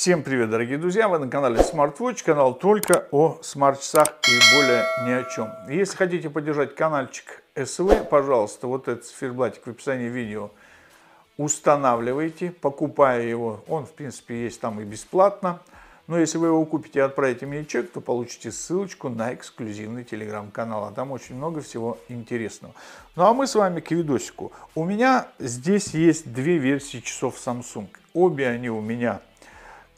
Всем привет, дорогие друзья! Вы на канале SmartWatch, канал только о смарт-часах и более ни о чем. Если хотите поддержать каналчик СВ, пожалуйста, вот этот циферблатик в описании видео устанавливайте, покупая его. Он, в принципе, есть там и бесплатно. Но если вы его купите и отправите мне чек, то получите ссылочку на эксклюзивный телеграм-канал. А там очень много всего интересного. Ну а мы с вами к видосику. У меня здесь есть две версии часов Samsung. Обе они у меня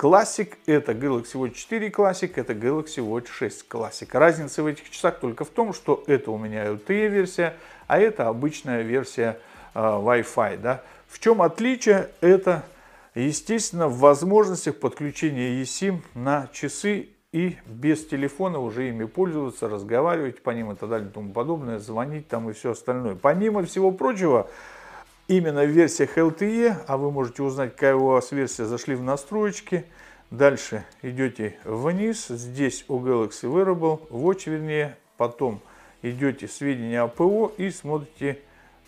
Classic, это Galaxy Watch 4 Classic, это Galaxy Watch 6 Classic. Разница в этих часах только в том, что это у меня LTE-версия, а это обычная версия э, Wi-Fi. Да? В чем отличие? Это, естественно, в возможностях подключения eSIM на часы и без телефона уже ими пользоваться, разговаривать по ним и так далее и тому подобное, звонить там и все остальное. Помимо всего прочего, именно в версиях LTE, а вы можете узнать, какая у вас версия, зашли в настройки. Дальше идете вниз, здесь у Galaxy Wearable, Watch вернее, потом идете сведения о ПО и смотрите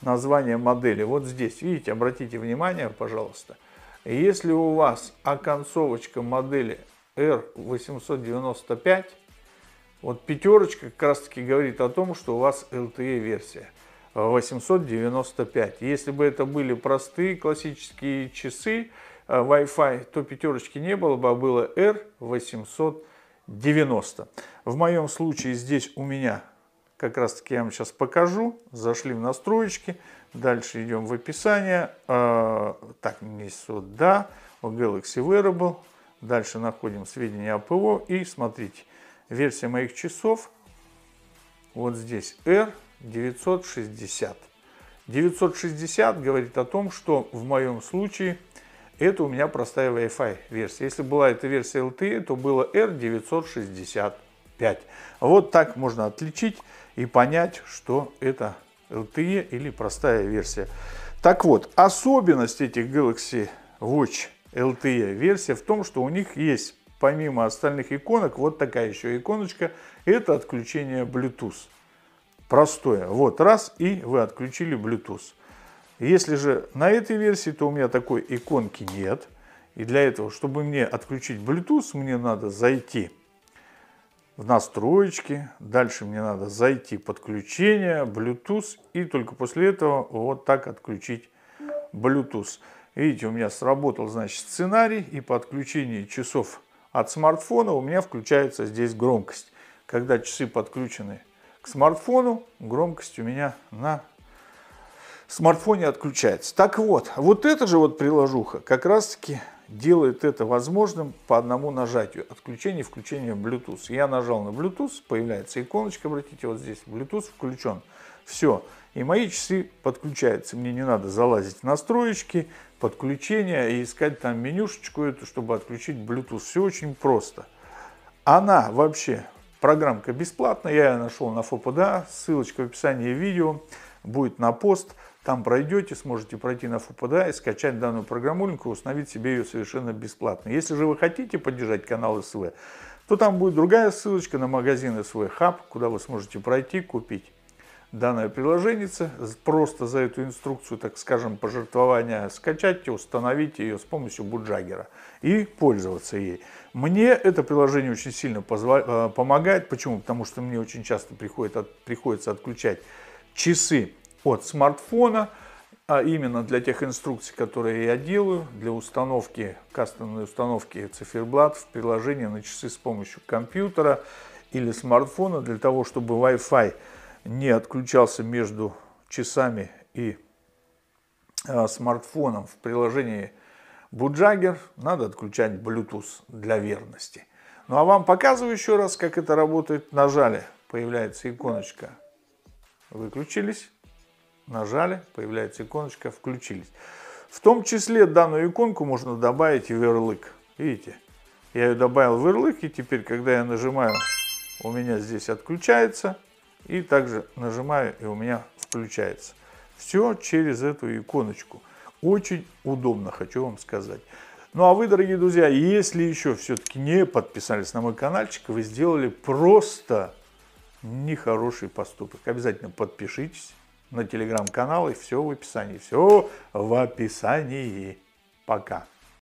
название модели. Вот здесь, видите, обратите внимание, пожалуйста. Если у вас оконцовочка модели R895, вот пятерочка как раз таки говорит о том, что у вас LTE версия. 895. Если бы это были простые классические часы э, Wi-Fi, то пятерочки не было бы, а было R890. В моем случае здесь у меня, как раз таки я вам сейчас покажу, зашли в настройки, дальше идем в описание, э, так, не сюда, Galaxy Wearable, дальше находим сведения о ПО и смотрите, версия моих часов, вот здесь R, 960. 960 говорит о том, что в моем случае это у меня простая Wi-Fi версия. Если была эта версия LTE, то было R965. Вот так можно отличить и понять, что это LTE или простая версия. Так вот, особенность этих Galaxy Watch LTE версия в том, что у них есть помимо остальных иконок вот такая еще иконочка. Это отключение Bluetooth простое. Вот раз, и вы отключили Bluetooth. Если же на этой версии, то у меня такой иконки нет. И для этого, чтобы мне отключить Bluetooth, мне надо зайти в настройки, Дальше мне надо зайти подключение, Bluetooth. И только после этого вот так отключить Bluetooth. Видите, у меня сработал значит, сценарий. И по отключении часов от смартфона у меня включается здесь громкость. Когда часы подключены к смартфону, громкость у меня на смартфоне отключается. Так вот, вот эта же вот приложуха как раз таки делает это возможным по одному нажатию. Отключение и включение Bluetooth. Я нажал на Bluetooth, появляется иконочка, обратите, вот здесь Bluetooth включен. Все. И мои часы подключаются. Мне не надо залазить в настроечки, подключения и искать там менюшечку эту, чтобы отключить Bluetooth. Все очень просто. Она вообще Программка бесплатная, я ее нашел на ФОПДА, ссылочка в описании видео, будет на пост. Там пройдете, сможете пройти на ФПД и скачать данную программулинку и установить себе ее совершенно бесплатно. Если же вы хотите поддержать канал СВ, то там будет другая ссылочка на магазин СВ Хаб, куда вы сможете пройти, купить данное приложение, просто за эту инструкцию, так скажем, пожертвования скачать и установить ее с помощью буджагера и пользоваться ей. Мне это приложение очень сильно позва... Э, помогает. Почему? Потому что мне очень часто приходит от... приходится отключать часы от смартфона, а именно для тех инструкций, которые я делаю, для установки, кастомной установки циферблат в приложении на часы с помощью компьютера или смартфона, для того, чтобы Wi-Fi не отключался между часами и а, смартфоном в приложении Буджагер, надо отключать Bluetooth для верности. Ну а вам показываю еще раз, как это работает. Нажали, появляется иконочка «Выключились». Нажали, появляется иконочка «Включились». В том числе данную иконку можно добавить в ярлык. Видите, я ее добавил в ярлык, и теперь, когда я нажимаю, у меня здесь отключается – и также нажимаю, и у меня включается. Все через эту иконочку. Очень удобно, хочу вам сказать. Ну а вы, дорогие друзья, если еще все-таки не подписались на мой каналчик, вы сделали просто нехороший поступок. Обязательно подпишитесь на телеграм-канал и все в описании. Все в описании. Пока.